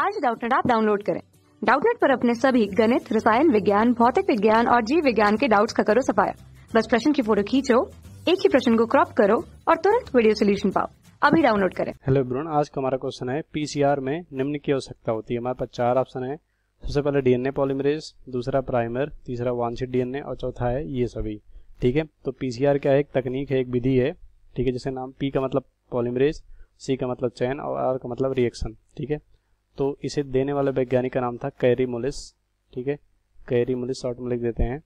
आज डाउटनेट आप डाउनलोड करें डाउटनेट पर अपने सभी गणित रसायन विज्ञान भौतिक विज्ञान और जीव विज्ञान के डाउट्स का करो सफाया बस प्रश्न की फोटो खींचो एक ही प्रश्न को क्रॉप करो और तुरंत वीडियो सोल्यूशन पाओ अभी डाउनलोड करें हेलो ब्रोन आज का हमारा क्वेश्चन है पीसीआर में निम्न की आवश्यकता होती है हमारे पास चार ऑप्शन है सबसे पहले डीएनए पॉलीमरेज दूसरा प्राइमर तीसरा वांछित डीएनए और चौथा है ये सभी ठीक है तो पीसीआर क्या है एक तकनीक है एक विधि है ठीक है जैसे नाम पी का मतलब पॉलीमरेज सी का मतलब चयन और आर का मतलब रिएक्शन ठीक है तो इसे देने वाले वैज्ञानिक का नाम था कैरी मोलिस ठीक है कैरी मोलिस शॉर्ट में लिख देते हैं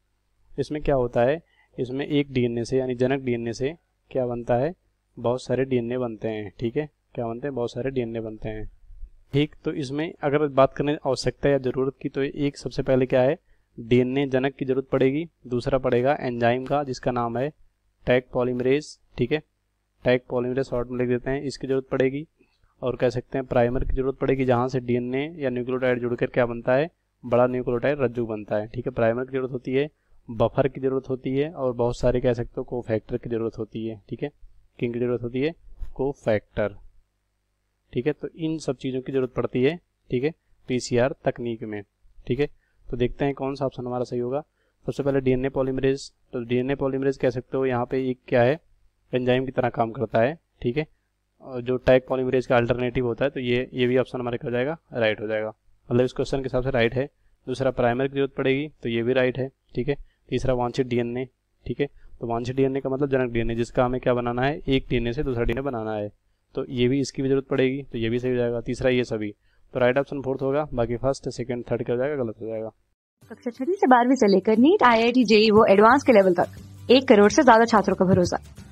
इसमें क्या होता है इसमें एक डीएनए से यानी जनक डीएनए से क्या बनता है बहुत सारे डीएनए बनते हैं ठीक है क्या बनते हैं बहुत सारे डीएनए बनते हैं ठीक तो इसमें अगर बात करने आवश्यकता या ज़रूरत की तो एक सबसे पहले क्या है डीएनए जनक की ज़रूरत पड़ेगी दूसरा पड़ेगा एंजाइम का जिसका नाम है टैग पॉलीमरेज ठीक है टैग पॉलीमरेज शॉर्ट में लिख देते हैं इसकी ज़रूरत पड़ेगी और कह सकते हैं प्राइमर की जरूरत पड़ेगी जहाँ से डीएनए या न्यूक्लियोटाइड जुड़ कर क्या बनता है बड़ा न्यूक्लियोटाइड रज्जू बनता है ठीक है प्राइमर की जरूरत होती है बफर की जरूरत होती है और बहुत सारे कह सकते हो को फैक्टर की जरूरत होती है ठीक है किन की जरूरत होती है को फैक्टर ठीक है तो इन सब चीज़ों की जरूरत पड़ती है ठीक है पीसीआर तकनीक में ठीक है तो देखते हैं कौन सा ऑप्शन हमारा सही होगा सबसे पहले डीएनए पॉलीमरेज तो डीएनए पॉलीमरेज कह सकते हो यहाँ पे एक क्या है एंजाइम की तरह काम करता है ठीक है जो टाइप पॉलीमरेज का अल्टरनेटिव होता है तो ये ये भी ऑप्शन हमारे क्या जाएगा राइट हो जाएगा मतलब इस क्वेश्चन के हिसाब से राइट है दूसरा प्राइमर की जरूरत पड़ेगी तो ये भी राइट है ठीक है तीसरा वांछित डीएनए ठीक है तो वांछित डीएनए का मतलब जनक डीएनए जिसका हमें क्या बनाना है एक डीएनए से दूसरा डीएनए बनाना है तो ये भी इसकी भी जरूरत पड़ेगी तो ये भी सही हो जाएगा तीसरा ये सभी तो राइट ऑप्शन फोर्थ होगा बाकी फर्स्ट सेकेंड थर्ड क्या हो जाएगा गलत हो जाएगा कक्षा छठी से बारहवीं से लेकर NEET I I T JEE वो एडवांस के लेवल तक एक करोड़ से ज्यादा छात्रों का भरोसा